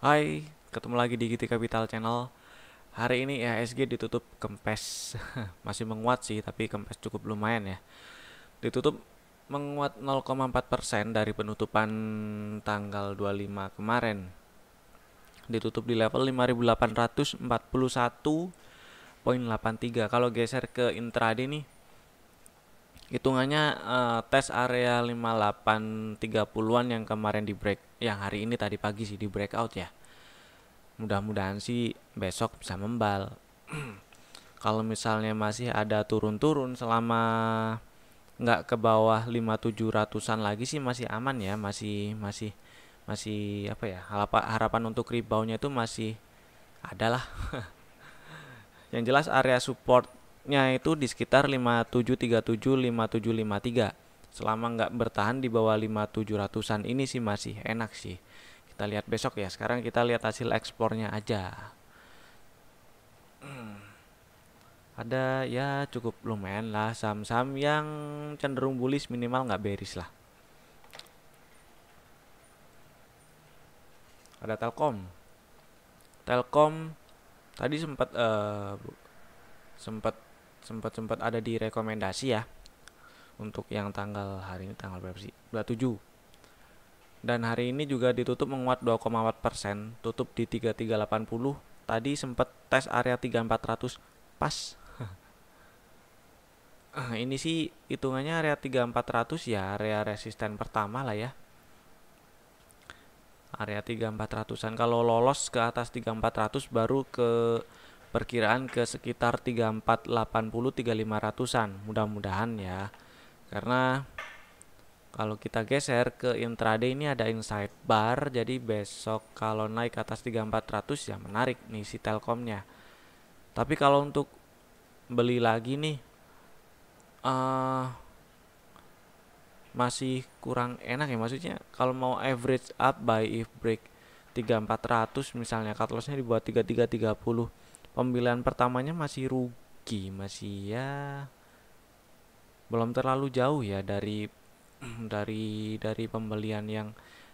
Hai, ketemu lagi di GT Capital Channel. Hari ini IHSG e ditutup kempes. Masih menguat sih, tapi kempes cukup lumayan ya. Ditutup menguat 0,4% dari penutupan tanggal 25 kemarin. Ditutup di level 5841.83. Kalau geser ke intraday nih hitungannya uh, tes area 5830-an yang kemarin di break yang hari ini tadi pagi sih di breakout ya mudah-mudahan sih besok bisa membal kalau misalnya masih ada turun-turun selama nggak ke bawah 5700-an lagi sih masih aman ya masih masih masih apa ya harapan, untuk reboundnya itu masih adalah. yang jelas area support nya itu di sekitar 5737 5753 selama nggak bertahan di bawah 5700an ini sih masih enak sih kita lihat besok ya sekarang kita lihat hasil ekspornya aja ada ya cukup lumayan lah saham-saham yang cenderung bullish minimal nggak beris lah ada Telkom Telkom tadi sempat uh, sempat sempat-sempat ada di rekomendasi ya untuk yang tanggal hari ini tanggal berapa sih? 27. Dan hari ini juga ditutup menguat 2,4%, persen tutup di 3380. Tadi sempat tes area 3400 pas. Ah, ini sih hitungannya area 3400 ya, area resisten pertama lah ya. Area 3400-an kalau lolos ke atas 3400 baru ke perkiraan ke sekitar 3480 3500-an mudah-mudahan ya karena kalau kita geser ke intraday ini ada inside bar jadi besok kalau naik ke atas 3400 ya menarik nih si telkomnya tapi kalau untuk beli lagi nih uh, masih kurang enak ya maksudnya kalau mau average up by if break 3400 misalnya cut lossnya dibuat 3330 pembelian pertamanya masih rugi masih ya belum terlalu jauh ya dari dari dari pembelian yang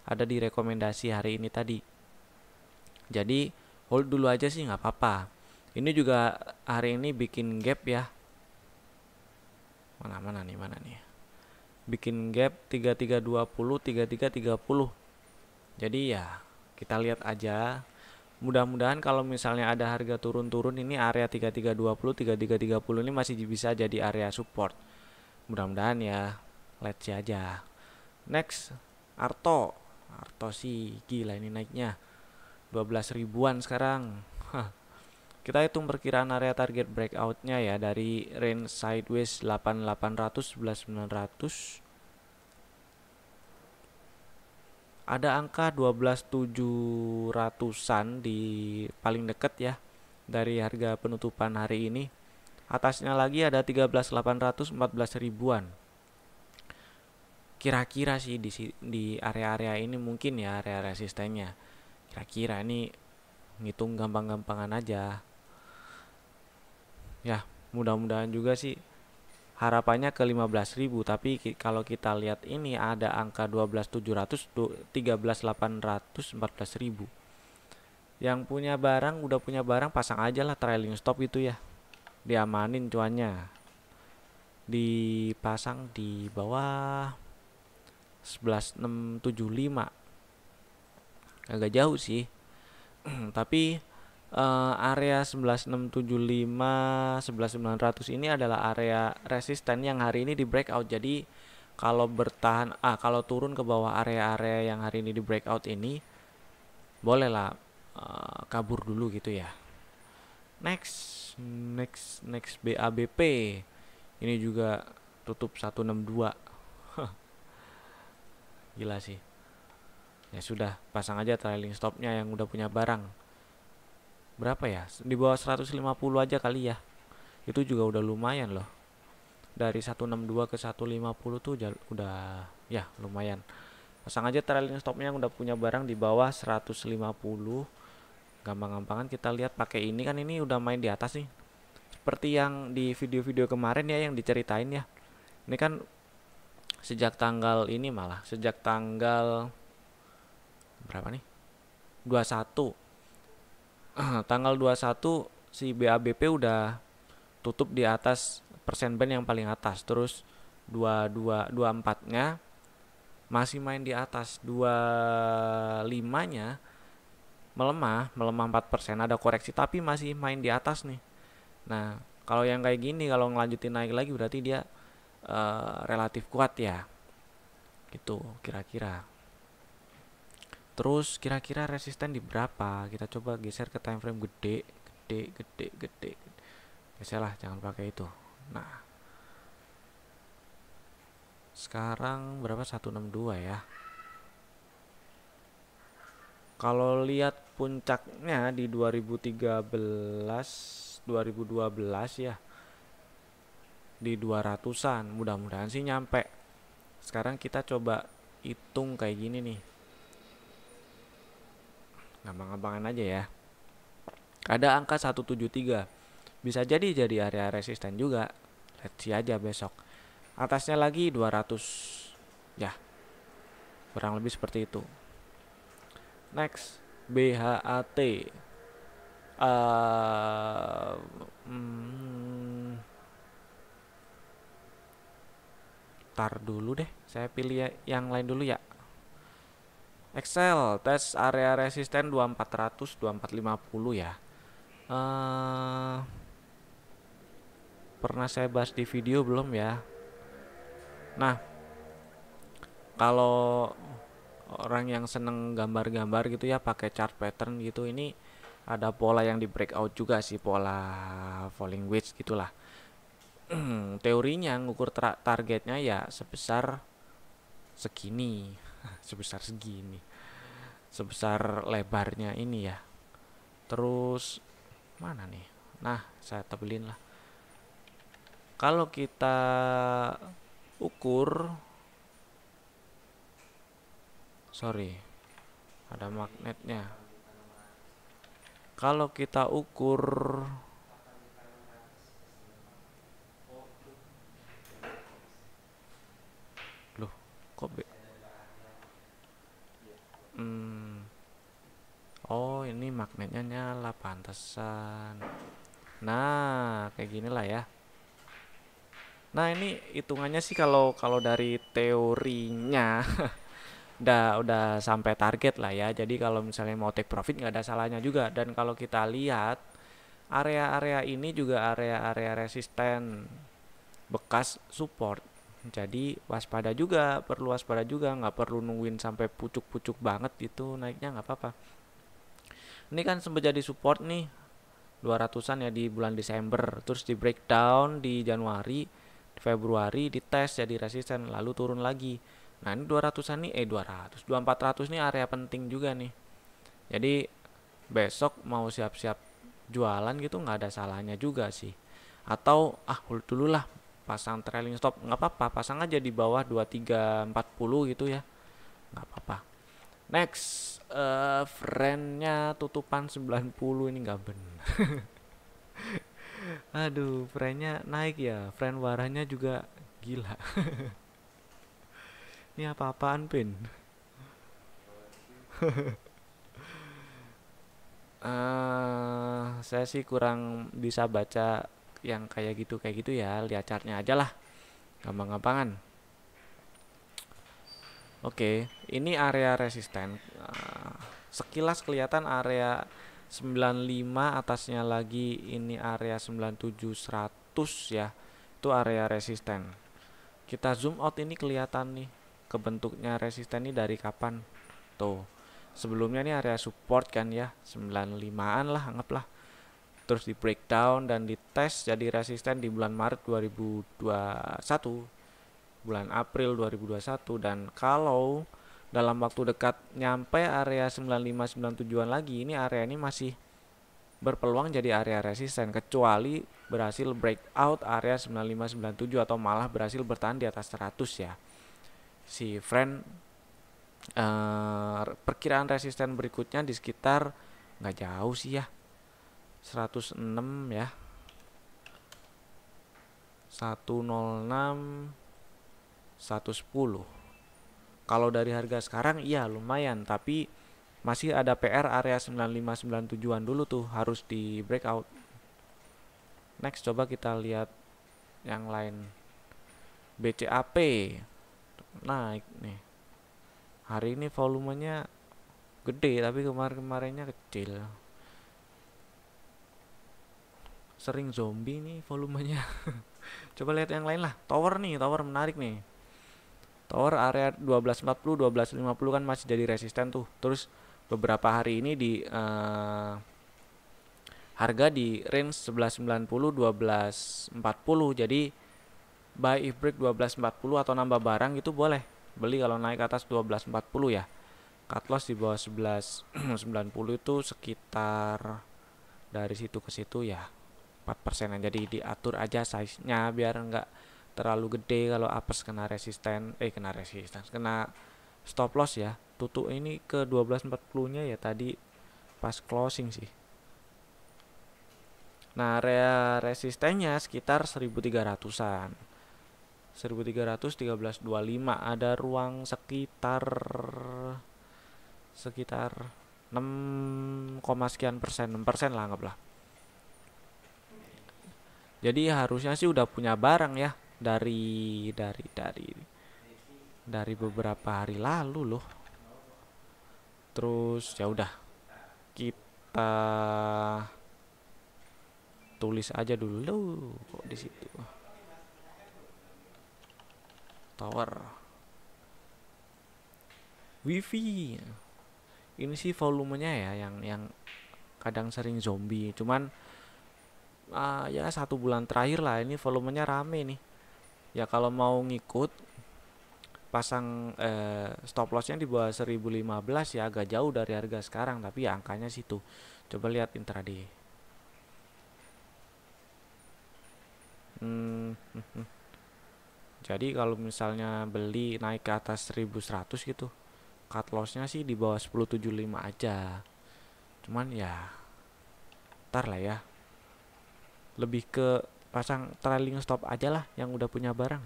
ada di rekomendasi hari ini tadi jadi hold dulu aja sih nggak apa-apa ini juga hari ini bikin gap ya mana mana nih mana nih bikin gap tiga tiga tiga tiga dua puluh tiga puluh. jadi ya kita lihat aja mudah-mudahan kalau misalnya ada harga turun-turun ini area 3320 3330 ini masih bisa jadi area support mudah-mudahan ya let's see aja next Arto Arto sih gila ini naiknya 12 ribuan sekarang kita hitung perkiraan area target breakoutnya ya dari range sideways 8800 11900 ada angka 12.700-an di paling dekat ya dari harga penutupan hari ini. Atasnya lagi ada 13.800 14.000an Kira-kira sih di di area-area ini mungkin ya area resistennya. Kira-kira ini ngitung gampang-gampangan aja. Ya, mudah-mudahan juga sih harapannya ke 15.000 tapi kalau kita lihat ini ada angka 12.700 13.800 ribu yang punya barang udah punya barang pasang aja lah trailing stop itu ya diamanin cuannya dipasang di bawah 11675 agak jauh sih tapi uh, area 11675 11900 ini adalah area resisten yang hari ini di breakout jadi kalau bertahan ah kalau turun ke bawah area-area yang hari ini di breakout ini bolehlah uh, kabur dulu gitu ya next next next BABP ini juga tutup 162 gila sih ya sudah pasang aja trailing stopnya yang udah punya barang berapa ya di bawah 150 aja kali ya itu juga udah lumayan loh dari 162 ke 150 tuh udah ya lumayan pasang aja trailing stopnya yang udah punya barang di bawah 150 gampang-gampangan kita lihat pakai ini kan ini udah main di atas nih seperti yang di video-video kemarin ya yang diceritain ya ini kan sejak tanggal ini malah sejak tanggal berapa nih 21 uh, tanggal 21 si BABP udah tutup di atas persen band yang paling atas terus 22 24 nya masih main di atas 25 nya melemah melemah 4 persen ada koreksi tapi masih main di atas nih nah kalau yang kayak gini kalau ngelanjutin naik lagi berarti dia uh, relatif kuat ya gitu kira-kira terus kira-kira resisten di berapa kita coba geser ke time frame gede gede gede gede Biasalah, jangan pakai itu nah sekarang berapa 162 ya kalau lihat puncaknya di 2013 2012 ya di 200-an mudah-mudahan sih nyampe sekarang kita coba hitung kayak gini nih gampang-gampangan aja ya. Ada angka 173. Bisa jadi jadi area resisten juga. Let's see aja besok. Atasnya lagi 200. Ya. Kurang lebih seperti itu. Next, BHAT. Uh, eh, hmm, tar dulu deh. Saya pilih yang lain dulu ya. Excel tes area resisten 2400 2450 ya uh, pernah saya bahas di video belum ya nah kalau orang yang seneng gambar-gambar gitu ya pakai chart pattern gitu ini ada pola yang di breakout juga sih pola falling wedge gitulah teorinya ngukur targetnya ya sebesar segini sebesar segini sebesar lebarnya ini ya terus mana nih nah saya tebelin lah kalau kita ukur sorry ada magnetnya kalau kita ukur loh kok hmm. oh ini magnetnya nyala pantesan nah kayak gini lah ya nah ini hitungannya sih kalau kalau dari teorinya udah udah sampai target lah ya jadi kalau misalnya mau take profit nggak ada salahnya juga dan kalau kita lihat area-area ini juga area-area resisten bekas support jadi waspada juga perlu waspada juga nggak perlu nungguin sampai pucuk-pucuk banget gitu naiknya nggak apa-apa ini kan sempat jadi support nih 200-an ya di bulan Desember terus di breakdown di Januari di Februari dites jadi resisten lalu turun lagi nah ini 200-an nih eh 200 2400 nih area penting juga nih jadi besok mau siap-siap jualan gitu nggak ada salahnya juga sih atau ah dulu lah pasang trailing stop nggak apa-apa pasang aja di bawah 2340 gitu ya nggak apa-apa next uh, friendnya tutupan 90 ini nggak bener aduh friendnya naik ya friend warahnya juga gila ini apa-apaan pin uh, saya sih kurang bisa baca yang kayak gitu kayak gitu ya lihat chartnya aja lah gampang-gampangan oke ini area resisten ah, sekilas kelihatan area 95 atasnya lagi ini area 97 100 ya itu area resisten kita zoom out ini kelihatan nih kebentuknya resisten ini dari kapan tuh sebelumnya ini area support kan ya 95an lah anggaplah terus di breakdown dan di dites jadi resisten di bulan Maret 2021 bulan April 2021 dan kalau dalam waktu dekat nyampe area 9597-an lagi ini area ini masih berpeluang jadi area resisten kecuali berhasil breakout area 9597 atau malah berhasil bertahan di atas 100 ya si friend eh, perkiraan resisten berikutnya di sekitar nggak jauh sih ya 106 ya 106 110 kalau dari harga sekarang iya lumayan tapi masih ada PR area 9597-an dulu tuh harus di breakout next coba kita lihat yang lain BCAP naik nih hari ini volumenya gede tapi kemarin-kemarinnya kecil sering zombie nih volumenya coba lihat yang lain lah tower nih tower menarik nih tower area 1240 1250 kan masih jadi resisten tuh terus beberapa hari ini di uh, harga di range 1190 1240 jadi buy if break 1240 atau nambah barang itu boleh beli kalau naik ke atas 1240 ya cut loss di bawah 1190 itu sekitar dari situ ke situ ya persen ya jadi diatur aja size nya biar enggak terlalu gede kalau apes kena resisten eh kena resisten kena stop loss ya tutup ini ke 12.40 nya ya tadi pas closing sih nah area resistennya sekitar 1300an 1300 1325 ada ruang sekitar sekitar 6, sekian persen 6 persen lah anggaplah jadi harusnya sih udah punya barang ya dari dari dari dari beberapa hari lalu loh terus ya udah kita tulis aja dulu loh kok di situ tower wifi ini sih volumenya ya yang yang kadang sering zombie cuman uh, ya satu bulan terakhir lah ini volumenya rame nih ya kalau mau ngikut pasang eh, stop lossnya di bawah 1015 ya agak jauh dari harga sekarang tapi ya angkanya situ coba lihat intraday hmm, jadi kalau misalnya beli naik ke atas 1100 gitu cut lossnya sih di bawah 1075 aja cuman ya ntar lah ya lebih ke pasang trailing stop aja lah yang udah punya barang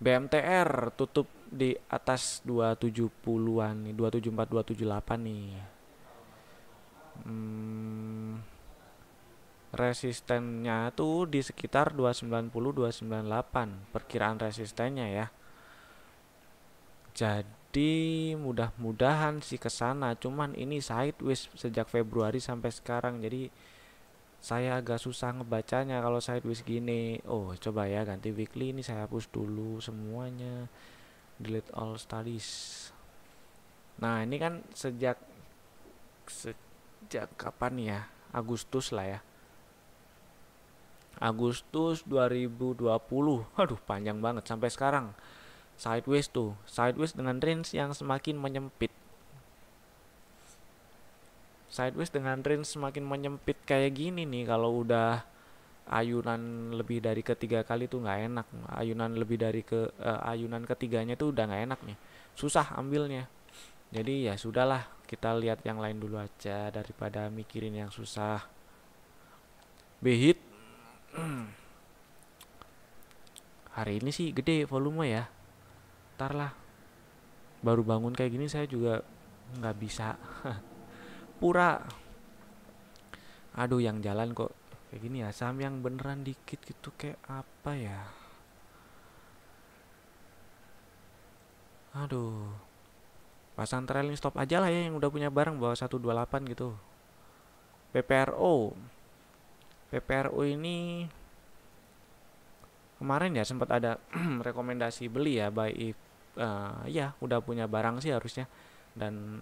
BMTR tutup di atas 270-an nih 274 278 nih hmm, resistennya tuh di sekitar 290 298 perkiraan resistennya ya jadi mudah-mudahan sih kesana, cuman ini sideways sejak Februari sampai sekarang jadi saya agak susah ngebacanya kalau sideways gini oh coba ya ganti weekly ini saya hapus dulu semuanya delete all studies nah ini kan sejak sejak kapan ya Agustus lah ya Agustus 2020 aduh panjang banget sampai sekarang sideways tuh sideways dengan range yang semakin menyempit sideways dengan range semakin menyempit kayak gini nih kalau udah ayunan lebih dari ketiga kali tuh nggak enak ayunan lebih dari ke uh, ayunan ketiganya tuh udah nggak enak nih susah ambilnya jadi ya sudahlah kita lihat yang lain dulu aja daripada mikirin yang susah behit hari ini sih gede volume ya ntar lah baru bangun kayak gini saya juga nggak bisa pura aduh yang jalan kok kayak gini ya sam yang beneran dikit gitu kayak apa ya aduh pasang trailing stop aja lah ya yang udah punya barang bawa 128 gitu PPRO PPRO ini kemarin ya sempat ada rekomendasi beli ya baik uh, ya udah punya barang sih harusnya dan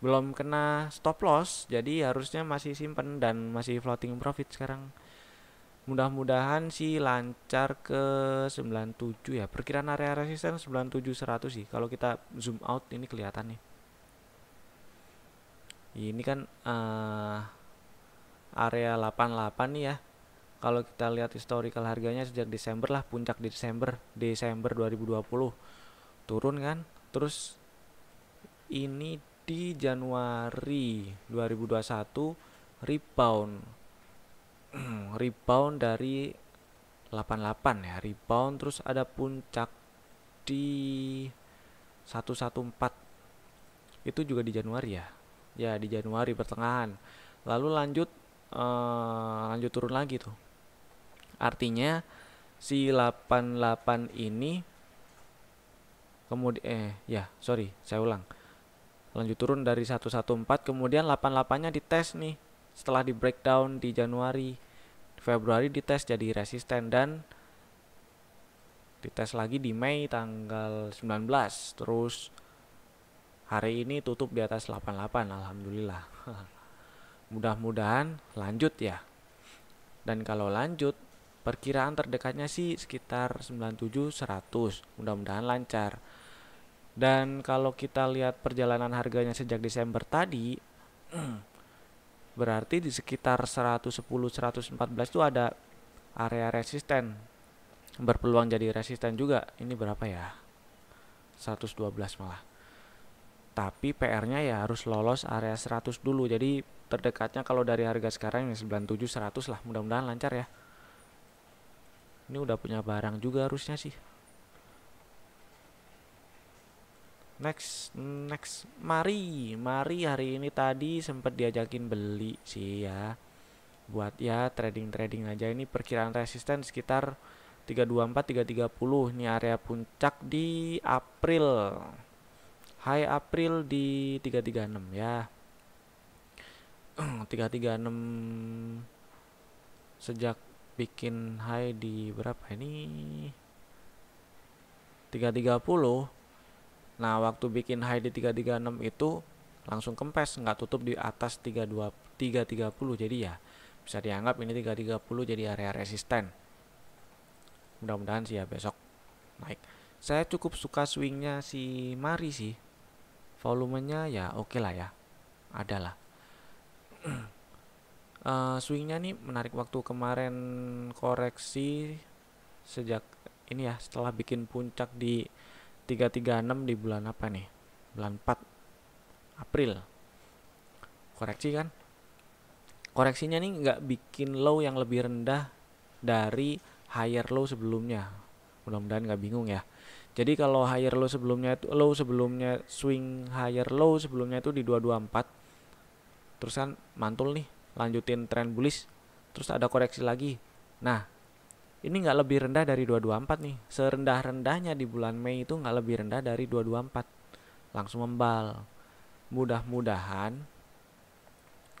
belum kena stop loss jadi harusnya masih simpen dan masih floating profit sekarang mudah-mudahan sih lancar ke 97 ya perkiraan area resisten 97 100 sih kalau kita zoom out ini kelihatan nih ini kan uh, area 88 nih ya kalau kita lihat historical harganya sejak Desember lah puncak di Desember Desember 2020 turun kan terus ini di Januari 2021 rebound rebound dari 88 ya rebound terus ada puncak di 114 itu juga di Januari ya ya di Januari pertengahan lalu lanjut eh, lanjut turun lagi tuh artinya si 88 ini kemudian eh ya sorry saya ulang lanjut turun dari 114 kemudian 88-nya dites nih setelah di breakdown di Januari Februari dites jadi resisten dan dites lagi di Mei tanggal 19 terus hari ini tutup di atas 88 alhamdulillah mudah-mudahan lanjut ya dan kalau lanjut perkiraan terdekatnya sih sekitar 97 100 mudah-mudahan lancar dan kalau kita lihat perjalanan harganya sejak Desember tadi, berarti di sekitar 110-114 itu ada area resisten. Berpeluang jadi resisten juga. Ini berapa ya? 112 malah. Tapi PR-nya ya harus lolos area 100 dulu. Jadi terdekatnya kalau dari harga sekarang ini 97 100 lah. Mudah-mudahan lancar ya. Ini udah punya barang juga harusnya sih. next next Mari Mari hari ini tadi sempat diajakin beli sih ya buat ya trading trading aja ini perkiraan resisten sekitar 324 330 ini area puncak di April high April di 336 ya 336 sejak bikin high di berapa ini 330 Nah, waktu bikin high di 336 itu langsung kempes, nggak tutup di atas 32 330. Jadi ya bisa dianggap ini 330 jadi area resisten. Mudah-mudahan sih ya besok naik. Saya cukup suka swingnya si Mari sih. Volumenya ya oke okay lah ya. Adalah. uh, eh, swingnya nih menarik waktu kemarin koreksi sejak ini ya setelah bikin puncak di 336 di bulan apa nih? Bulan 4 April. Koreksi kan? Koreksinya nih nggak bikin low yang lebih rendah dari higher low sebelumnya. Mudah-mudahan nggak bingung ya. Jadi kalau higher low sebelumnya itu low sebelumnya swing higher low sebelumnya itu di 224. Terus kan mantul nih, lanjutin tren bullish. Terus ada koreksi lagi. Nah, ini nggak lebih rendah dari 224 nih serendah-rendahnya di bulan Mei itu nggak lebih rendah dari 224 langsung membal mudah-mudahan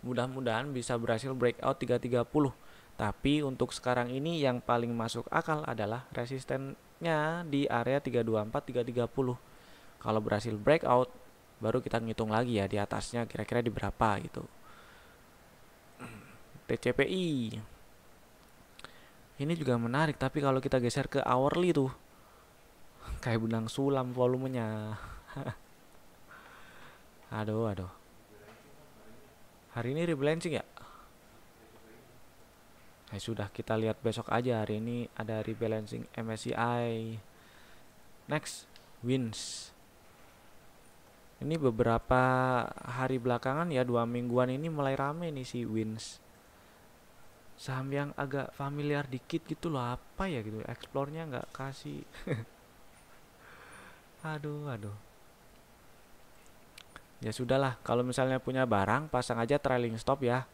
mudah-mudahan bisa berhasil breakout 330 tapi untuk sekarang ini yang paling masuk akal adalah resistennya di area 324 330 kalau berhasil breakout baru kita ngitung lagi ya di atasnya kira-kira di berapa gitu TCPI ini juga menarik tapi kalau kita geser ke hourly tuh kayak benang sulam volumenya aduh aduh hari ini rebalancing ya Ya eh, sudah kita lihat besok aja hari ini ada rebalancing MSCI next wins ini beberapa hari belakangan ya dua mingguan ini mulai rame nih si wins saham yang agak familiar dikit gitu loh apa ya gitu explore-nya nggak kasih aduh aduh ya sudahlah kalau misalnya punya barang pasang aja trailing stop ya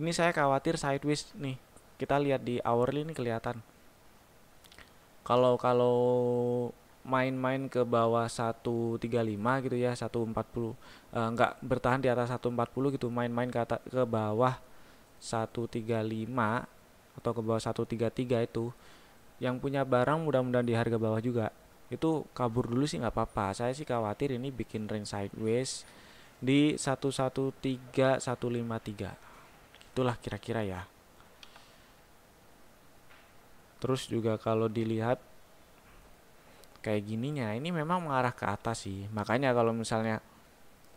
ini saya khawatir sideways nih kita lihat di hourly ini kelihatan kalau kalau main-main ke bawah 135 gitu ya 140 eh, nggak bertahan di atas 140 gitu main-main ke ke bawah 135 atau ke bawah 133 itu yang punya barang mudah-mudahan di harga bawah juga itu kabur dulu sih nggak apa-apa saya sih khawatir ini bikin range sideways di 113153 itulah kira-kira ya terus juga kalau dilihat kayak gininya ini memang mengarah ke atas sih makanya kalau misalnya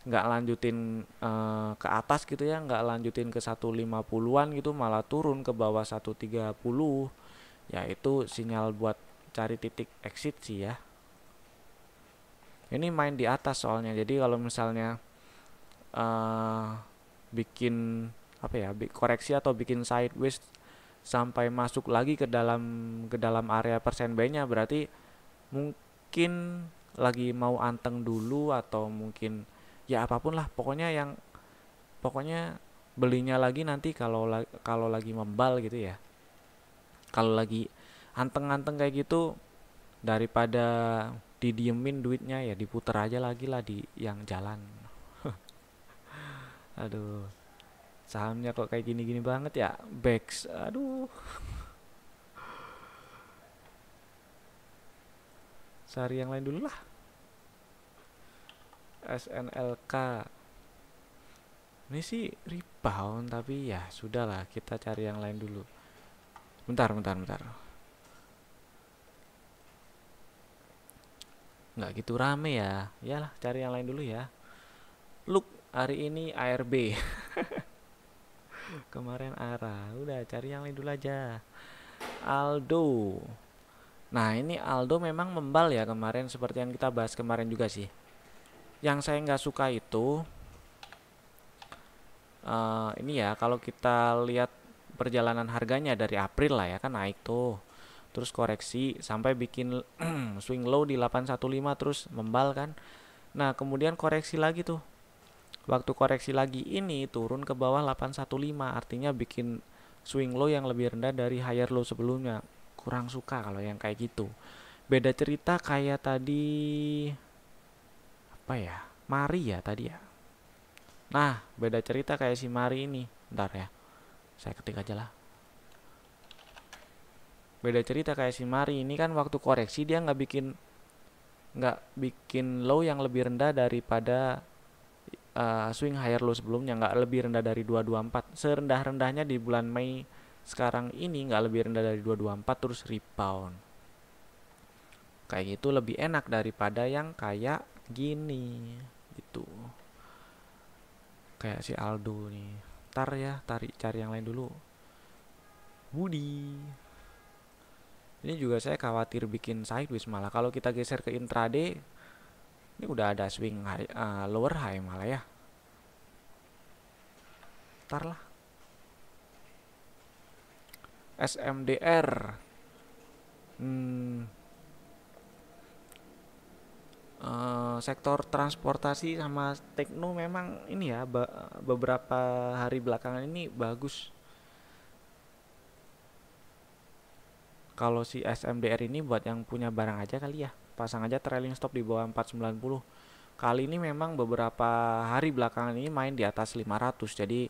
nggak lanjutin uh, ke atas gitu ya nggak lanjutin ke 150-an gitu malah turun ke bawah 130 ya itu sinyal buat cari titik exit sih ya ini main di atas soalnya jadi kalau misalnya uh, bikin apa ya koreksi atau bikin sideways sampai masuk lagi ke dalam ke dalam area persen B-nya berarti mungkin lagi mau anteng dulu atau mungkin ya apapun lah pokoknya yang pokoknya belinya lagi nanti kalau kalau lagi membal gitu ya kalau lagi anteng-anteng kayak gitu daripada didiemin duitnya ya diputer aja lagi lah di yang jalan aduh sahamnya kok kayak gini-gini banget ya bags aduh sehari yang lain dulu lah SNLK ini sih rebound tapi ya sudahlah kita cari yang lain dulu bentar bentar bentar nggak gitu rame ya iyalah cari yang lain dulu ya look hari ini ARB kemarin ARA udah cari yang lain dulu aja Aldo nah ini Aldo memang membal ya kemarin seperti yang kita bahas kemarin juga sih yang saya nggak suka itu uh, ini ya kalau kita lihat perjalanan harganya dari April lah ya kan naik tuh terus koreksi sampai bikin swing low di 815 terus membal kan nah kemudian koreksi lagi tuh waktu koreksi lagi ini turun ke bawah 815 artinya bikin swing low yang lebih rendah dari higher low sebelumnya kurang suka kalau yang kayak gitu beda cerita kayak tadi apa ya Mari ya tadi ya nah beda cerita kayak si Mari ini ntar ya saya ketik aja lah beda cerita kayak si Mari ini kan waktu koreksi dia nggak bikin nggak bikin low yang lebih rendah daripada uh, swing higher low sebelumnya nggak lebih rendah dari 224 serendah rendahnya di bulan Mei sekarang ini nggak lebih rendah dari 224 terus rebound kayak gitu lebih enak daripada yang kayak gini gitu kayak si Aldo nih tar ya tarik cari yang lain dulu Budi ini juga saya khawatir bikin sideways malah kalau kita geser ke intraday ini udah ada swing high, uh, lower high malah ya tar lah SMDR hmm uh, sektor transportasi sama tekno memang ini ya be beberapa hari belakangan ini bagus. Kalau si SMDR ini buat yang punya barang aja kali ya, pasang aja trailing stop di bawah 490. Kali ini memang beberapa hari belakangan ini main di atas 500. Jadi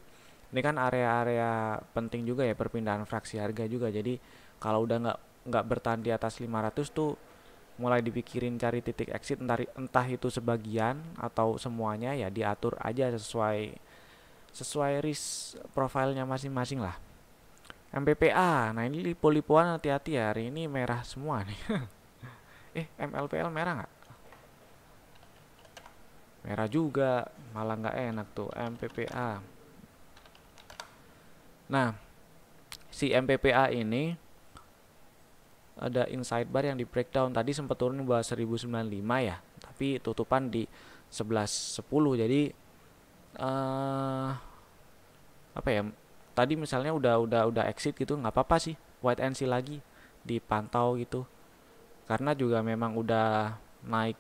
ini kan area-area penting juga ya perpindahan fraksi harga juga. Jadi kalau udah nggak nggak bertahan di atas 500 tuh mulai dipikirin cari titik exit entah, entah itu sebagian atau semuanya ya diatur aja sesuai sesuai risk profilnya masing-masing lah MPPA nah ini lipo-lipoan hati-hati ya hari ini merah semua nih eh MLPL merah nggak merah juga malah nggak enak tuh MPPA nah si MPPA ini ada inside bar yang di breakdown tadi sempat turun di 1095 ya tapi tutupan di 1110 jadi uh, apa ya tadi misalnya udah udah udah exit gitu nggak apa-apa sih white and see lagi dipantau gitu karena juga memang udah naik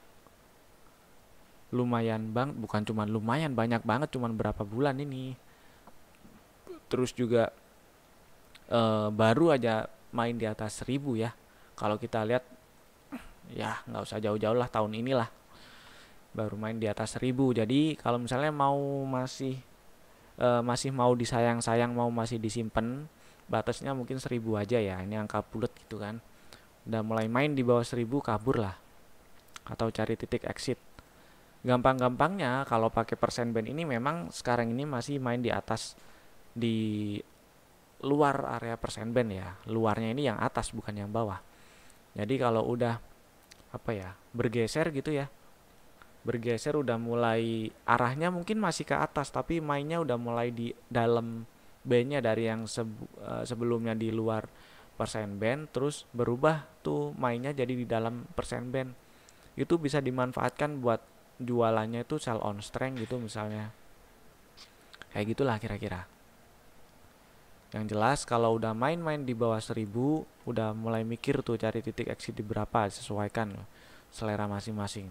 lumayan banget bukan cuman lumayan banyak banget cuman berapa bulan ini terus juga uh, baru aja main di atas 1000 ya. Kalau kita lihat ya nggak usah jauh-jauh lah tahun inilah baru main di atas 1000. Jadi kalau misalnya mau masih e, masih mau disayang-sayang mau masih disimpan batasnya mungkin 1000 aja ya. Ini angka bulat gitu kan. Udah mulai main di bawah 1000 kabur lah. Atau cari titik exit. Gampang-gampangnya kalau pakai persen band ini memang sekarang ini masih main di atas di luar area persen band ya luarnya ini yang atas bukan yang bawah jadi kalau udah apa ya bergeser gitu ya bergeser udah mulai arahnya mungkin masih ke atas tapi mainnya udah mulai di dalam bandnya dari yang eh, sebelumnya di luar persen band terus berubah tuh mainnya jadi di dalam persen band itu bisa dimanfaatkan buat jualannya itu sell on strength gitu misalnya kayak gitulah kira-kira yang jelas kalau udah main-main di bawah 1000 udah mulai mikir tuh cari titik exit di berapa sesuaikan selera masing-masing.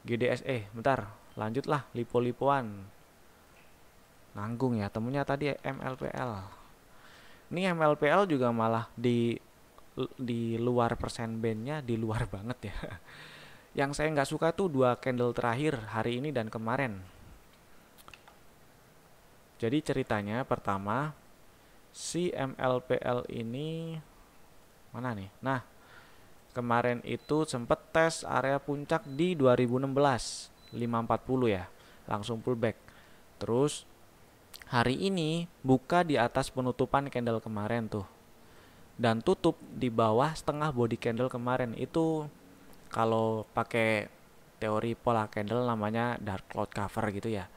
gds GDSE, eh, bentar, lanjutlah lipo-lipoan. Nanggung ya, temunya tadi MLPL. Ini MLPL juga malah di di luar persen bandnya di luar banget ya. Yang saya nggak suka tuh dua candle terakhir hari ini dan kemarin. Jadi ceritanya pertama si MLPL ini mana nih? Nah, kemarin itu sempet tes area puncak di 2016 540 ya, langsung pullback. Terus hari ini buka di atas penutupan candle kemarin tuh. Dan tutup di bawah setengah body candle kemarin itu kalau pakai teori pola candle namanya dark cloud cover gitu ya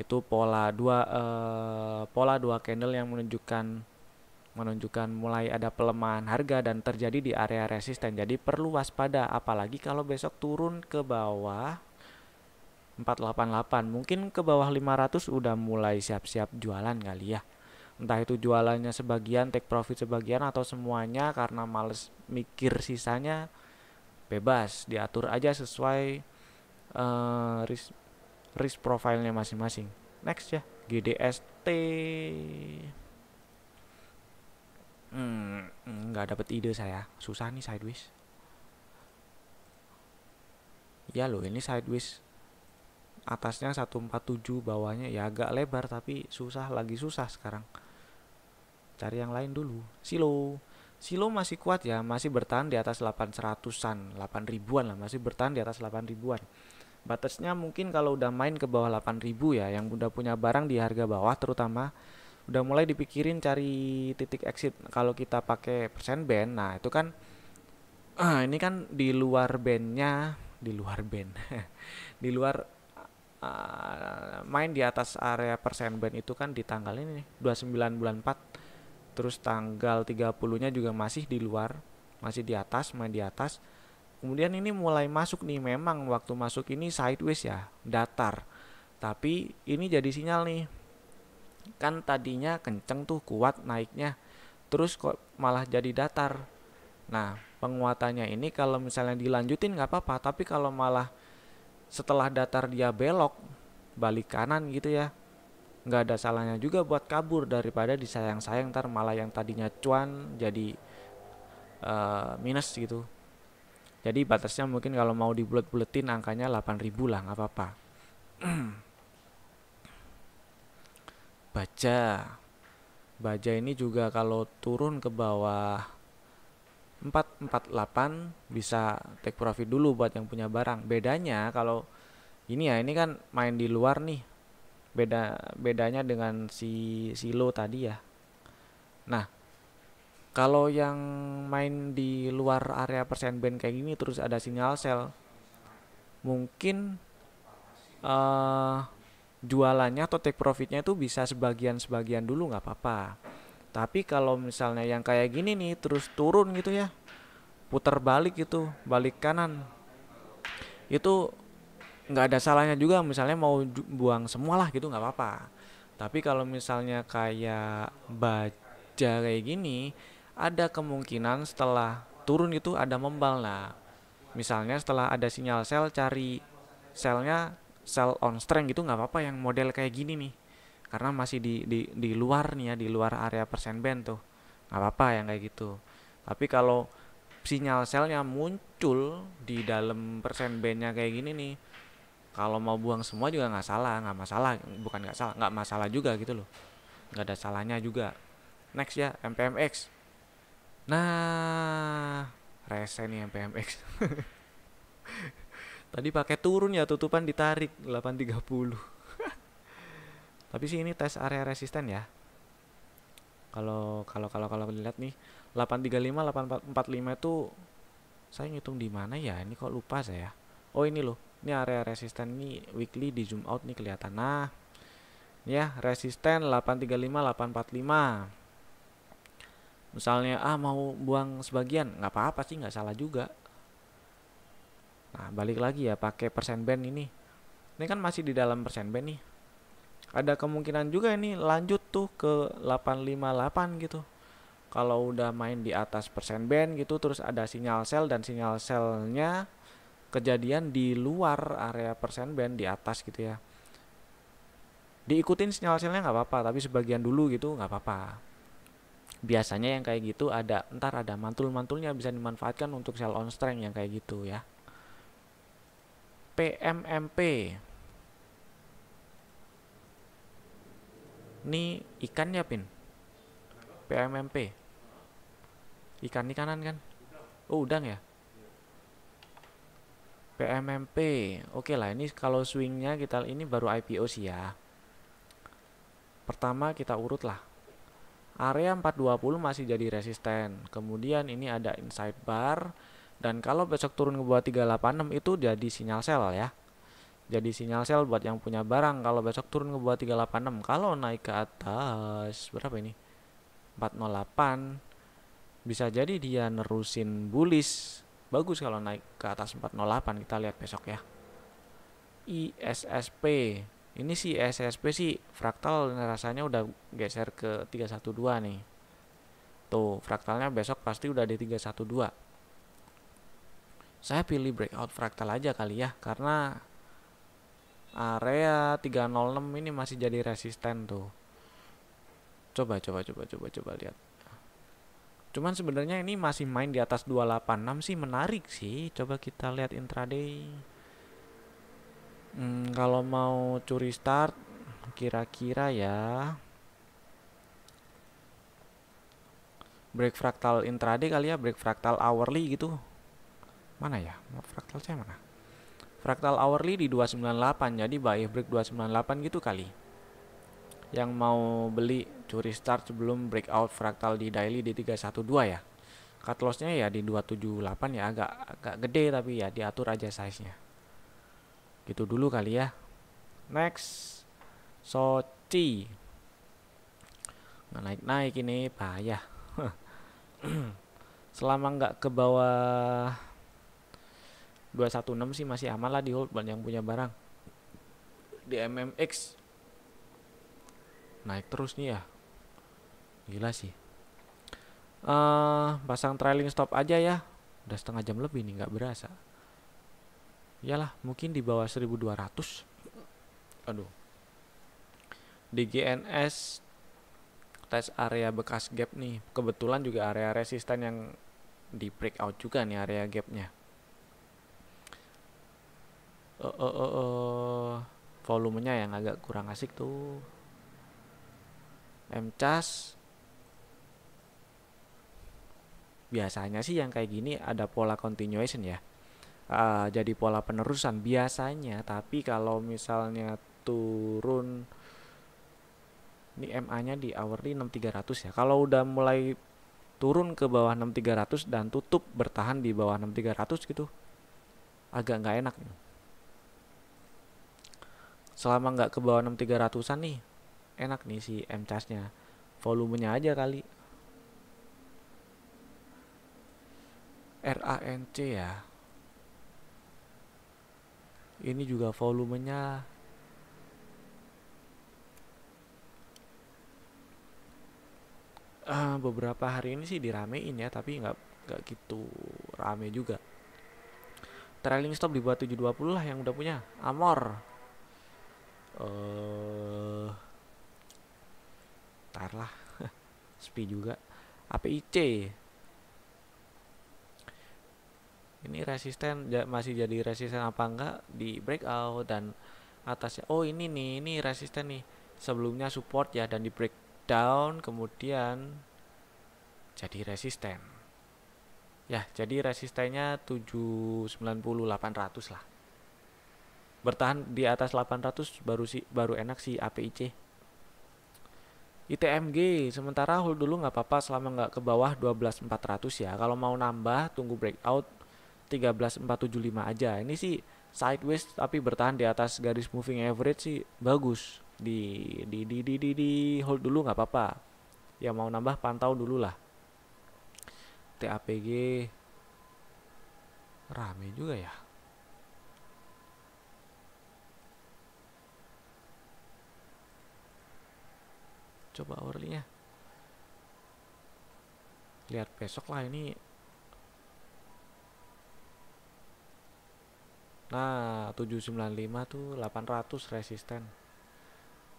itu pola dua uh, pola dua candle yang menunjukkan menunjukkan mulai ada pelemahan harga dan terjadi di area resisten. Jadi perlu waspada apalagi kalau besok turun ke bawah 488. Mungkin ke bawah 500 udah mulai siap-siap jualan kali ya. Entah itu jualannya sebagian, take profit sebagian atau semuanya karena males mikir sisanya bebas, diatur aja sesuai uh, eh, risk risk profilnya masing-masing next ya GDST hmm, nggak dapet ide saya susah nih sideways ya loh ini sideways atasnya 147 bawahnya ya agak lebar tapi susah lagi susah sekarang cari yang lain dulu silo silo masih kuat ya masih bertahan di atas 800an delapan ribuan lah masih bertahan di atas delapan ribuan batasnya mungkin kalau udah main ke bawah 8000 ya yang udah punya barang di harga bawah terutama udah mulai dipikirin cari titik exit kalau kita pakai persen band nah itu kan uh, ini kan di luar bandnya di luar band di luar uh, main di atas area persen band itu kan di tanggal ini nih, 29 bulan 4 terus tanggal 30 nya juga masih di luar masih di atas main di atas Kemudian ini mulai masuk nih memang waktu masuk ini sideways ya, datar. Tapi ini jadi sinyal nih. Kan tadinya kenceng tuh kuat naiknya. Terus kok malah jadi datar. Nah, penguatannya ini kalau misalnya dilanjutin nggak apa-apa, tapi kalau malah setelah datar dia belok balik kanan gitu ya. Nggak ada salahnya juga buat kabur daripada disayang-sayang ntar malah yang tadinya cuan jadi uh, minus gitu. Jadi batasnya mungkin kalau mau dibulet-buletin angkanya 8000 lah, nggak apa-apa. Baja. Baja ini juga kalau turun ke bawah 448 bisa take profit dulu buat yang punya barang. Bedanya kalau ini ya, ini kan main di luar nih. Beda bedanya dengan si silo tadi ya. Nah, kalau yang main di luar area persen band kayak gini terus ada sinyal sel mungkin uh, jualannya atau take profitnya itu bisa sebagian-sebagian dulu nggak apa-apa tapi kalau misalnya yang kayak gini nih terus turun gitu ya putar balik gitu balik kanan itu nggak ada salahnya juga misalnya mau buang semua lah gitu nggak apa-apa tapi kalau misalnya kayak baca kayak gini ada kemungkinan setelah turun itu ada membal. Nah, misalnya setelah ada sinyal sel cari selnya sel on strength gitu nggak apa-apa yang model kayak gini nih. Karena masih di, di, di luar nih ya, di luar area persen band tuh. nggak apa-apa yang kayak gitu. Tapi kalau sinyal selnya muncul di dalam persen bandnya kayak gini nih kalau mau buang semua juga nggak salah nggak masalah bukan nggak salah nggak masalah juga gitu loh nggak ada salahnya juga next ya MPMX Nah, rese nih MPMX. Tadi pakai turun ya tutupan ditarik 830. Tapi sih ini tes area resisten ya. Kalau kalau kalau kalau dilihat nih 835 845 itu saya ngitung di mana ya? Ini kok lupa saya. Oh, ini loh. Ini area resisten nih weekly di zoom out nih kelihatan. Nah, ya resisten 835 845 misalnya ah mau buang sebagian nggak apa-apa sih nggak salah juga nah balik lagi ya pakai persen band ini ini kan masih di dalam persen band nih ada kemungkinan juga ini lanjut tuh ke 858 gitu kalau udah main di atas persen band gitu terus ada sinyal sel dan sinyal selnya kejadian di luar area persen band di atas gitu ya diikutin sinyal selnya nggak apa-apa tapi sebagian dulu gitu nggak apa-apa biasanya yang kayak gitu ada ntar ada mantul-mantulnya bisa dimanfaatkan untuk sell on strength yang kayak gitu ya PMMP ini ikannya pin PMMP ikan kanan kan oh udang ya PMMP oke lah ini kalau swingnya kita ini baru IPO sih ya pertama kita urut lah Area 420 masih jadi resisten. Kemudian ini ada inside bar dan kalau besok turun ke bawah 386 itu jadi sinyal sell ya. Jadi sinyal sell buat yang punya barang kalau besok turun ke bawah 386. Kalau naik ke atas berapa ini? 408 bisa jadi dia nerusin bullish. Bagus kalau naik ke atas 408 kita lihat besok ya. ISSP ini sih SSP sih fraktal rasanya udah geser ke 312 nih tuh fraktalnya besok pasti udah di 312 saya pilih breakout fraktal aja kali ya karena area 306 ini masih jadi resisten tuh coba coba coba coba coba lihat cuman sebenarnya ini masih main di atas 286 sih menarik sih coba kita lihat intraday Hmm, kalau mau curi start kira-kira ya break fractal intraday kali ya, break fractal hourly gitu. Mana ya? Fractal saya mana? Fractal hourly di 298. Jadi buy break 298 gitu kali. Yang mau beli curi start sebelum breakout fractal di daily di 312 ya. Cut lossnya ya di 278 ya agak agak gede tapi ya diatur aja size-nya gitu dulu kali ya next Sochi nggak naik naik ini bahaya selama nggak ke bawah 216 sih masih aman lah di hold yang punya barang di MMX naik terus nih ya gila sih uh, pasang trailing stop aja ya udah setengah jam lebih nih nggak berasa Yalah, mungkin di bawah 1200. Aduh. Di GNS tes area bekas gap nih. Kebetulan juga area resisten yang di break out juga nih area gapnya. Uh, uh, uh, uh. Volumenya yang agak kurang asik tuh. M MCAS biasanya sih yang kayak gini ada pola continuation ya uh, jadi pola penerusan biasanya tapi kalau misalnya turun ini MA-nya di hourly 6300 ya. Kalau udah mulai turun ke bawah 6300 dan tutup bertahan di bawah 6300 gitu agak nggak enak Selama nggak ke bawah 6300-an nih enak nih si M charge-nya. Volumenya aja kali. RANC ya ini juga volumenya uh, beberapa hari ini sih diramein ya tapi nggak nggak gitu rame juga trailing stop di 720 lah yang udah punya Amor eh uh, tar sepi juga APIC ini resisten masih jadi resisten apa enggak di breakout dan atasnya oh ini nih ini resisten nih sebelumnya support ya dan di breakdown kemudian jadi resisten ya jadi resistennya 790 800 lah bertahan di atas 800 baru sih baru enak sih APIC ITMG sementara hold dulu nggak apa-apa selama nggak ke bawah 12400 ya kalau mau nambah tunggu breakout 13475 aja. Ini sih sideways tapi bertahan di atas garis moving average sih bagus. Di di di di di, di hold dulu nggak apa-apa. ya mau nambah pantau dulu lah. TAPG rame juga ya. Coba hourly-nya. Lihat besok lah ini Nah, 795 tuh 800 resisten.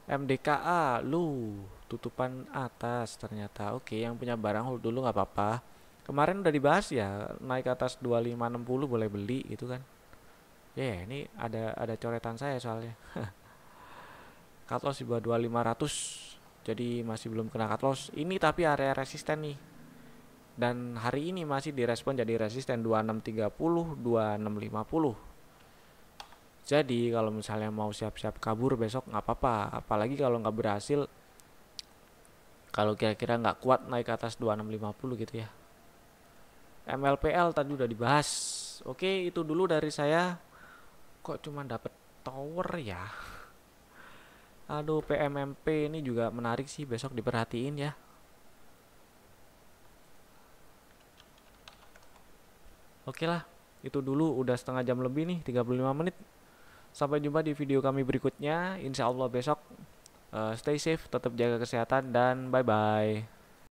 MDKA, lu tutupan atas ternyata. Oke, yang punya barang hold dulu nggak apa-apa. Kemarin udah dibahas ya, naik atas 2560 boleh beli gitu kan. Ya, yeah, ini ada ada coretan saya soalnya. cut loss di bawah 2500. Jadi masih belum kena cut loss. Ini tapi area resisten nih. Dan hari ini masih direspon jadi resisten 2630, 2650 jadi kalau misalnya mau siap-siap kabur besok nggak apa-apa apalagi kalau nggak berhasil kalau kira-kira nggak kuat naik ke atas 2650 gitu ya MLPL tadi udah dibahas oke itu dulu dari saya kok cuma dapet tower ya aduh PMMP ini juga menarik sih besok diperhatiin ya oke lah itu dulu udah setengah jam lebih nih 35 menit Sampai jumpa di video kami berikutnya. Insya Allah besok. Uh, stay safe, tetap jaga kesehatan, dan bye-bye.